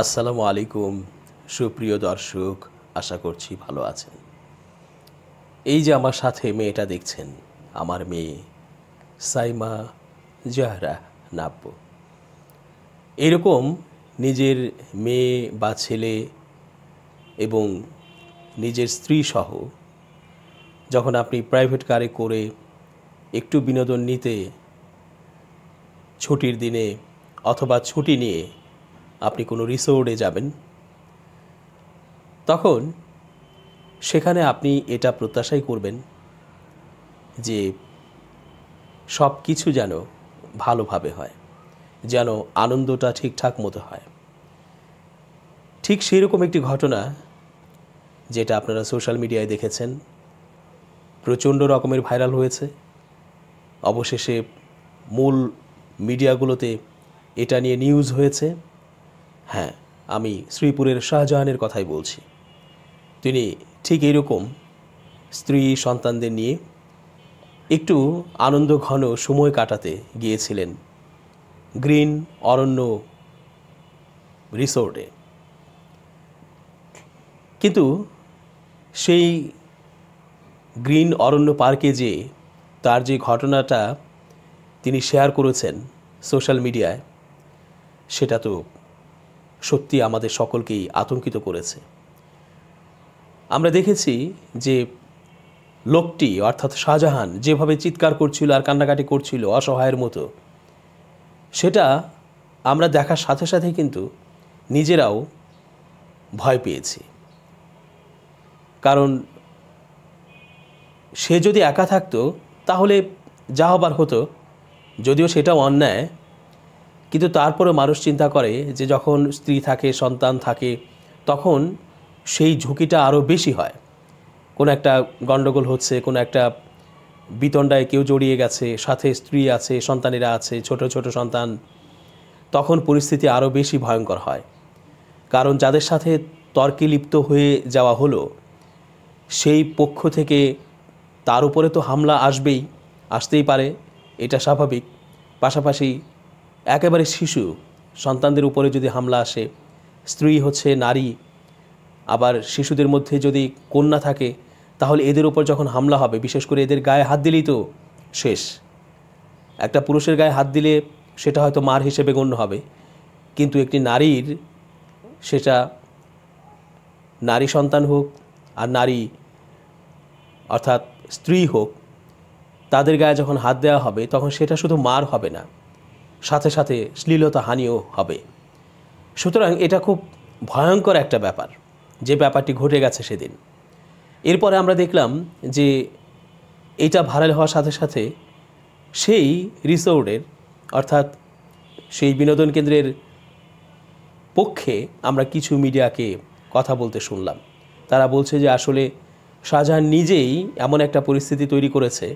আসসালামু আলাইকুম সুপ্রিয় দর্শক আশা করছি ভালো আছেন এই যে আমার সাথে মেয়েটা দেখছেন আমার মেয়ে সাইমা জাহরা নাব্য এরকম নিজের মেয়ে বা ছেলে এবং নিজের স্ত্রী সহ যখন আপনি প্রাইভেট কারে করে একটু বিনোদন নিতে ছুটির দিনে অথবা ছুটি নিয়ে আপনি কোনো রিসোর্টে যাবেন তখন সেখানে আপনি এটা প্রত্যাশাই করবেন যে সব কিছু যেন ভালোভাবে হয় যেন আনন্দটা ঠিকঠাক মতো হয় ঠিক সেরকম একটি ঘটনা যেটা আপনারা সোশ্যাল মিডিয়ায় দেখেছেন প্রচণ্ড রকমের ভাইরাল হয়েছে অবশেষে মূল মিডিয়াগুলোতে এটা নিয়ে নিউজ হয়েছে হ্যাঁ আমি শ্রীপুরের শাহজাহানের কথাই বলছি তিনি ঠিক এইরকম স্ত্রী সন্তানদের নিয়ে একটু আনন্দ ঘন সময় কাটাতে গিয়েছিলেন গ্রিন অরণ্য রিসোর্টে কিন্তু সেই গ্রিন অরণ্য পার্কে যে তার যে ঘটনাটা তিনি শেয়ার করেছেন সোশ্যাল মিডিয়ায় সেটা তো সত্যি আমাদের সকলকেই আতঙ্কিত করেছে আমরা দেখেছি যে লোকটি অর্থাৎ শাহজাহান যেভাবে চিৎকার করছিল আর কান্নাকাটি করছিল অসহায়ের মতো সেটা আমরা দেখার সাথে সাথে কিন্তু নিজেরাও ভয় পেয়েছি কারণ সে যদি একা থাকতো তাহলে যা হবার হতো যদিও সেটাও অন্যায় কিন্তু তারপরে মানুষ চিন্তা করে যে যখন স্ত্রী থাকে সন্তান থাকে তখন সেই ঝুঁকিটা আরও বেশি হয় কোনো একটা গণ্ডগোল হচ্ছে কোনো একটা বিতণ্ডায় কেউ জড়িয়ে গেছে সাথে স্ত্রী আছে সন্তানেরা আছে ছোট ছোট সন্তান তখন পরিস্থিতি আরও বেশি ভয়ঙ্কর হয় কারণ যাদের সাথে তর্কে লিপ্ত হয়ে যাওয়া হলো সেই পক্ষ থেকে তার উপরে তো হামলা আসবেই আসতেই পারে এটা স্বাভাবিক পাশাপাশি একেবারে শিশু সন্তানদের উপরে যদি হামলা আসে স্ত্রী হচ্ছে নারী আবার শিশুদের মধ্যে যদি কন্যা থাকে তাহলে এদের উপর যখন হামলা হবে বিশেষ করে এদের গায়ে হাত দিলেই তো শেষ একটা পুরুষের গায়ে হাত দিলে সেটা হয়তো মার হিসেবে গণ্য হবে কিন্তু একটি নারীর সেটা নারী সন্তান হোক আর নারী অর্থাৎ স্ত্রী হোক তাদের গায়ে যখন হাত দেওয়া হবে তখন সেটা শুধু মার হবে না সাথে সাথে শ্লীলতা হানিও হবে সুতরাং এটা খুব ভয়ঙ্কর একটা ব্যাপার যে ব্যাপারটি ঘটে গেছে সেদিন এরপরে আমরা দেখলাম যে এটা ভাইরাল হওয়ার সাথে সাথে সেই রিসোর্টের অর্থাৎ সেই বিনোদন কেন্দ্রের পক্ষে আমরা কিছু মিডিয়াকে কথা বলতে শুনলাম তারা বলছে যে আসলে শাহজাহান নিজেই এমন একটা পরিস্থিতি তৈরি করেছে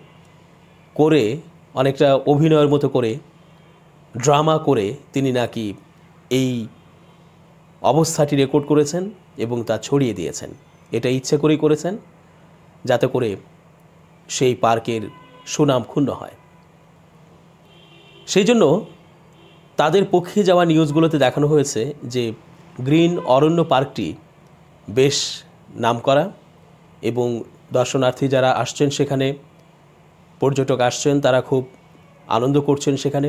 করে অনেকটা অভিনয়ের মতো করে ড্রামা করে তিনি নাকি এই অবস্থাটি রেকর্ড করেছেন এবং তা ছড়িয়ে দিয়েছেন এটা ইচ্ছে করেই করেছেন যাতে করে সেই পার্কের সুনাম ক্ষুণ্ণ হয় সেই জন্য তাদের পক্ষে যাওয়া নিউজগুলোতে দেখানো হয়েছে যে গ্রিন অরণ্য পার্কটি বেশ নামকরা এবং দর্শনার্থী যারা আসছেন সেখানে পর্যটক আসছেন তারা খুব আনন্দ করছেন সেখানে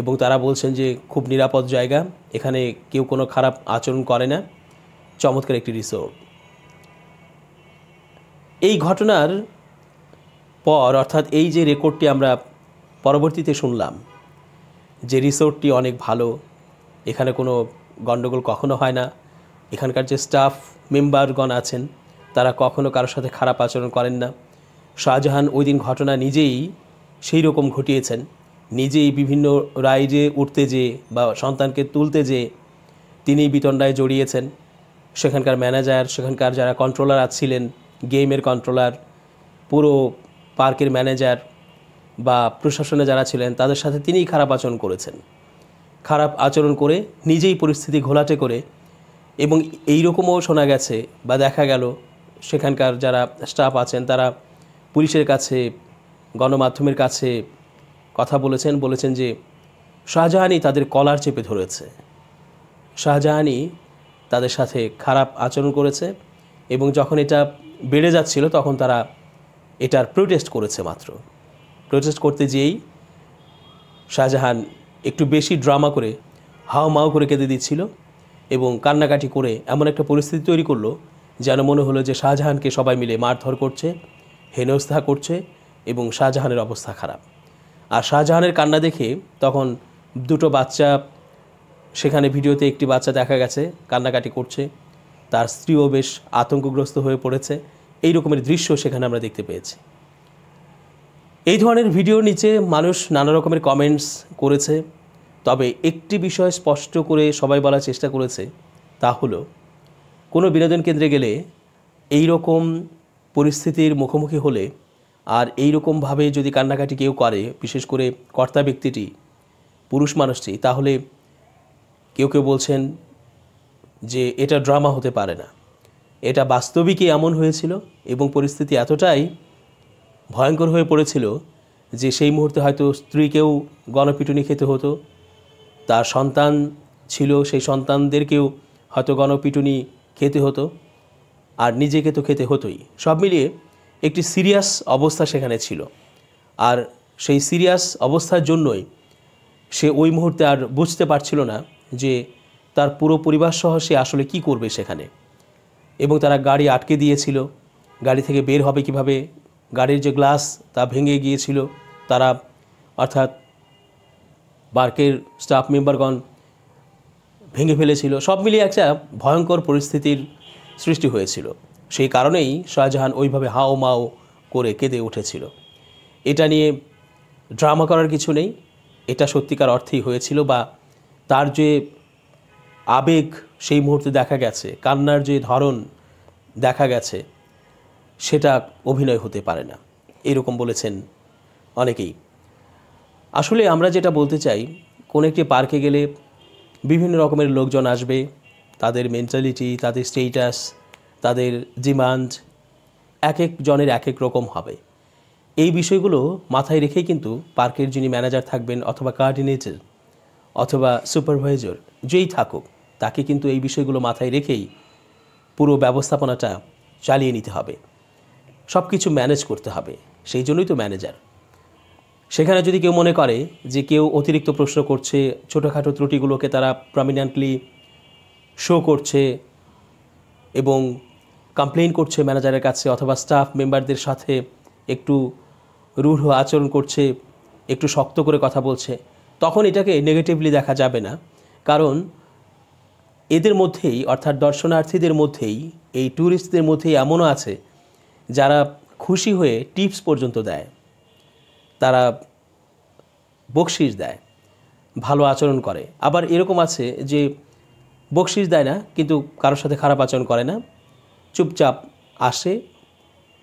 এবং তারা বলছেন যে খুব নিরাপদ জায়গা এখানে কেউ কোনো খারাপ আচরণ করে না চমৎকার একটি রিসোর্ট এই ঘটনার পর অর্থাৎ এই যে রেকর্ডটি আমরা পরবর্তীতে শুনলাম যে রিসোর্টটি অনেক ভালো এখানে কোনো গণ্ডগোল কখনো হয় না এখানকার যে স্টাফ মেম্বারগণ আছেন তারা কখনো কারোর সাথে খারাপ আচরণ করেন না শাহজাহান ওই দিন ঘটনা নিজেই সেই রকম ঘটিয়েছেন নিজেই বিভিন্ন রাইডে উঠতে যেয়ে বা সন্তানকে তুলতে যেয়ে তিনি বিতণ্ডায় জড়িয়েছেন সেখানকার ম্যানেজার সেখানকার যারা কন্ট্রোলার ছিলেন গেমের কন্ট্রোলার পুরো পার্কের ম্যানেজার বা প্রশাসনে যারা ছিলেন তাদের সাথে তিনিই খারাপ আচরণ করেছেন খারাপ আচরণ করে নিজেই পরিস্থিতি ঘোলাটে করে এবং এই রকমও শোনা গেছে বা দেখা গেল সেখানকার যারা স্টাফ আছেন তারা পুলিশের কাছে গণমাধ্যমের কাছে কথা বলেছেন বলেছেন যে শাহজাহানই তাদের কলার চেপে ধরেছে শাহজাহানই তাদের সাথে খারাপ আচরণ করেছে এবং যখন এটা বেড়ে যাচ্ছিল তখন তারা এটার প্রোটেস্ট করেছে মাত্র প্রোটেস্ট করতে যেয়েই শাহজাহান একটু বেশি ড্রামা করে হাও মাও করে কেঁদে দিচ্ছিল এবং কান্নাকাটি করে এমন একটা পরিস্থিতি তৈরি করলো যেন মনে হলো যে শাহজাহানকে সবাই মিলে মারধর করছে হেনস্থা করছে এবং শাহজাহানের অবস্থা খারাপ আর শাহজাহানের কান্না দেখে তখন দুটো বাচ্চা সেখানে ভিডিওতে একটি বাচ্চা দেখা গেছে কান্নাকাটি করছে তার স্ত্রীও বেশ আতঙ্কগ্রস্ত হয়ে পড়েছে এই রকমের দৃশ্য সেখানে আমরা দেখতে পেয়েছি এই ধরনের ভিডিও নিচে মানুষ নানা রকমের কমেন্টস করেছে তবে একটি বিষয় স্পষ্ট করে সবাই বলার চেষ্টা করেছে তা হলো কোনো বিনোদন কেন্দ্রে গেলে এই রকম পরিস্থিতির মুখোমুখি হলে আর এই রকমভাবে যদি কান্নাকাটি কেউ করে বিশেষ করে কর্তা ব্যক্তিটি পুরুষ মানুষটি তাহলে কেউ কেউ বলছেন যে এটা ড্রামা হতে পারে না এটা বাস্তবিকই এমন হয়েছিল এবং পরিস্থিতি এতটাই ভয়ঙ্কর হয়ে পড়েছিল যে সেই মুহূর্তে হয়তো স্ত্রীকেও গণপিটুনি খেতে হতো তার সন্তান ছিল সেই সন্তানদেরকেও হয়তো গণপিটুনি খেতে হতো আর নিজেকে তো খেতে হতোই সব মিলিয়ে একটি সিরিয়াস অবস্থা সেখানে ছিল আর সেই সিরিয়াস অবস্থার জন্যই সে ওই মুহূর্তে আর বুঝতে পারছিল না যে তার পুরো পরিবার সহ সে আসলে কি করবে সেখানে এবং তারা গাড়ি আটকে দিয়েছিল গাড়ি থেকে বের হবে কিভাবে গাড়ির যে গ্লাস তা ভেঙে গিয়েছিল তারা অর্থাৎ বার্কের স্টাফ মেম্বারগণ ভেঙে ফেলেছিল সব মিলিয়ে একটা ভয়ঙ্কর পরিস্থিতির সৃষ্টি হয়েছিল সেই কারণেই শাহজাহান ওইভাবে হাও মাও করে কেঁদে উঠেছিল এটা নিয়ে ড্রামা করার কিছু নেই এটা সত্যিকার অর্থেই হয়েছিল বা তার যে আবেগ সেই মুহূর্তে দেখা গেছে কান্নার যে ধরন দেখা গেছে সেটা অভিনয় হতে পারে না এরকম বলেছেন অনেকেই আসলে আমরা যেটা বলতে চাই কোনো একটি পার্কে গেলে বিভিন্ন রকমের লোকজন আসবে তাদের মেন্টালিটি তাদের স্টেটাস তাদের ডিমান্ড এক এক জনের এক এক রকম হবে এই বিষয়গুলো মাথায় রেখেই কিন্তু পার্কের যিনি ম্যানেজার থাকবেন অথবা কোয়ার্ডিনেটর অথবা সুপারভাইজার যেই থাকুক তাকে কিন্তু এই বিষয়গুলো মাথায় রেখেই পুরো ব্যবস্থাপনাটা চালিয়ে নিতে হবে সব কিছু ম্যানেজ করতে হবে সেই জন্যই তো ম্যানেজার সেখানে যদি কেউ মনে করে যে কেউ অতিরিক্ত প্রশ্ন করছে ছোটোখাটো ত্রুটিগুলোকে তারা প্রমিনেন্টলি শো করছে এবং কমপ্লেন করছে ম্যানেজারের কাছে অথবা স্টাফ মেম্বারদের সাথে একটু রূঢ় আচরণ করছে একটু শক্ত করে কথা বলছে তখন এটাকে নেগেটিভলি দেখা যাবে না কারণ এদের মধ্যেই অর্থাৎ দর্শনার্থীদের মধ্যেই এই ট্যুরিস্টদের মধ্যেই এমনও আছে যারা খুশি হয়ে টিপস পর্যন্ত দেয় তারা বকশিস দেয় ভালো আচরণ করে আবার এরকম আছে যে বকশিস দেয় না কিন্তু কারোর সাথে খারাপ আচরণ করে না চুপচাপ আসে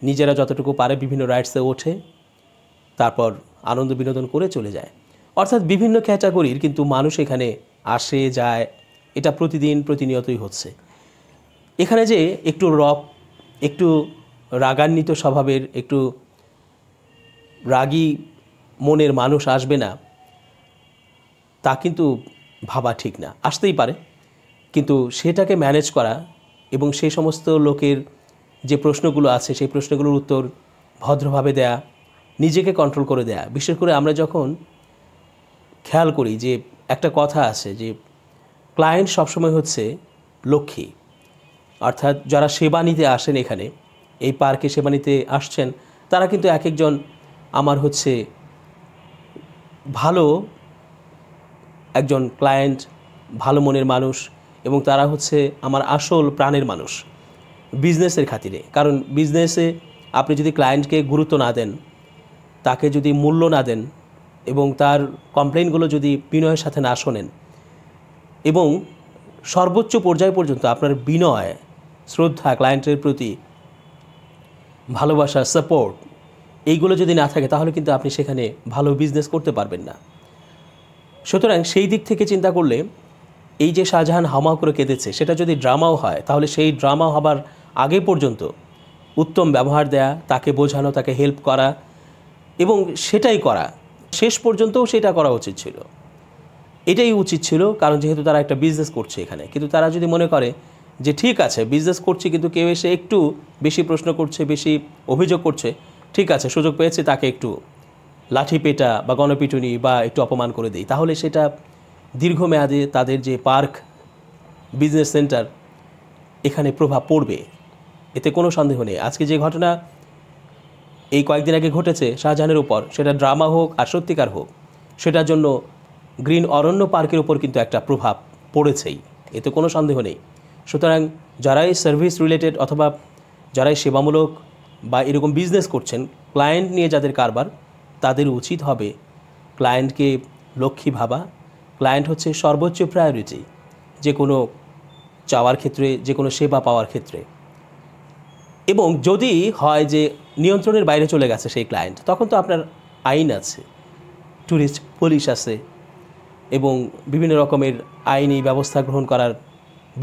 নিজেরা যতটুকু পারে বিভিন্ন রাইডসে ওঠে তারপর আনন্দ বিনোদন করে চলে যায় অর্থাৎ বিভিন্ন ক্যাটাগরির কিন্তু মানুষ এখানে আসে যায় এটা প্রতিদিন প্রতিনিয়তই হচ্ছে এখানে যে একটু রক একটু রাগান্বিত স্বভাবের একটু রাগী মনের মানুষ আসবে না তা কিন্তু ভাবা ঠিক না আসতেই পারে কিন্তু সেটাকে ম্যানেজ করা এবং সেই সমস্ত লোকের যে প্রশ্নগুলো আছে সেই প্রশ্নগুলোর উত্তর ভদ্রভাবে দেয়া নিজেকে কন্ট্রোল করে দেয়া বিশেষ করে আমরা যখন খেয়াল করি যে একটা কথা আছে যে ক্লায়েন্ট সবসময় হচ্ছে লক্ষ্মী অর্থাৎ যারা সেবা নিতে আসেন এখানে এই পার্কে সেবা নিতে আসছেন তারা কিন্তু এক একজন আমার হচ্ছে ভালো একজন ক্লায়েন্ট ভালো মনের মানুষ এবং তারা হচ্ছে আমার আসল প্রাণের মানুষ বিজনেসের খাতিরে কারণ বিজনেসে আপনি যদি ক্লায়েন্টকে গুরুত্ব না দেন তাকে যদি মূল্য না দেন এবং তার কমপ্লেনগুলো যদি বিনয়ের সাথে না শোনেন এবং সর্বোচ্চ পর্যায় পর্যন্ত আপনার বিনয় শ্রদ্ধা ক্লায়েন্টের প্রতি ভালোবাসা সাপোর্ট এইগুলো যদি না থাকে তাহলে কিন্তু আপনি সেখানে ভালো বিজনেস করতে পারবেন না সুতরাং সেই দিক থেকে চিন্তা করলে এই যে শাহজাহান হামা করে কেঁদেছে সেটা যদি ড্রামাও হয় তাহলে সেই ড্রামা হবার আগে পর্যন্ত উত্তম ব্যবহার দেয়া তাকে বোঝানো তাকে হেল্প করা এবং সেটাই করা শেষ পর্যন্তও সেটা করা উচিত ছিল এটাই উচিত ছিল কারণ যেহেতু তারা একটা বিজনেস করছে এখানে কিন্তু তারা যদি মনে করে যে ঠিক আছে বিজনেস করছে কিন্তু কেউ এসে একটু বেশি প্রশ্ন করছে বেশি অভিযোগ করছে ঠিক আছে সুযোগ পেয়েছে তাকে একটু লাঠি পেটা বা গণপিটুনি বা একটু অপমান করে দিই তাহলে সেটা দীর্ঘমেয়াদে তাদের যে পার্ক বিজনেস সেন্টার এখানে প্রভাব পড়বে এতে কোনো সন্দেহ নেই আজকে যে ঘটনা এই কয়েকদিন আগে ঘটেছে শাহজাহানের উপর সেটা ড্রামা হোক আর সত্যিকার হোক সেটার জন্য গ্রিন অরণ্য পার্কের উপর কিন্তু একটা প্রভাব পড়েছেই এতে কোনো সন্দেহ নেই সুতরাং যারাই সার্ভিস রিলেটেড অথবা যারাই সেবামূলক বা এরকম বিজনেস করছেন ক্লায়েন্ট নিয়ে যাদের কারবার তাদের উচিত হবে ক্লায়েন্টকে লক্ষ্মী ভাবা ক্লায়েন্ট হচ্ছে সর্বোচ্চ প্রায়োরিটি যে কোনো চাওয়ার ক্ষেত্রে যে কোনো সেবা পাওয়ার ক্ষেত্রে এবং যদি হয় যে নিয়ন্ত্রণের বাইরে চলে গেছে সেই ক্লায়েন্ট তখন তো আপনার আইন আছে ট্যুরিস্ট পুলিশ আছে এবং বিভিন্ন রকমের আইনি ব্যবস্থা গ্রহণ করার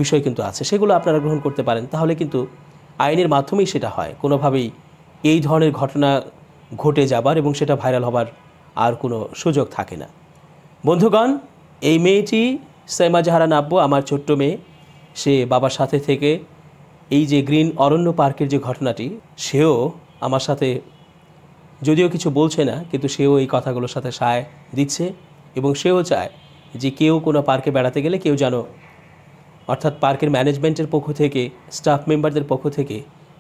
বিষয় কিন্তু আছে সেগুলো আপনারা গ্রহণ করতে পারেন তাহলে কিন্তু আইনের মাধ্যমেই সেটা হয় কোনোভাবেই এই ধরনের ঘটনা ঘটে যাবার এবং সেটা ভাইরাল হবার আর কোনো সুযোগ থাকে না বন্ধুগণ এই মেয়েটি সাইমা জাহারা নাব্য আমার ছোট্ট মেয়ে সে বাবার সাথে থেকে এই যে গ্রিন অরণ্য পার্কের যে ঘটনাটি সেও আমার সাথে যদিও কিছু বলছে না কিন্তু সেও এই কথাগুলোর সাথে সায় দিচ্ছে এবং সেও চায় যে কেউ কোনো পার্কে বেড়াতে গেলে কেউ যেন অর্থাৎ পার্কের ম্যানেজমেন্টের পক্ষ থেকে স্টাফ মেম্বারদের পক্ষ থেকে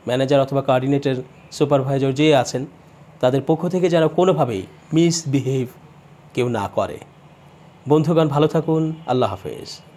ম্যানেজার অথবা কোঅর্ডিনেটর সুপারভাইজার যে আছেন তাদের পক্ষ থেকে যেন কোনোভাবেই মিসবিহেভ কেউ না করে বন্ধুগণ ভালো থাকুন আল্লাহ হাফেজ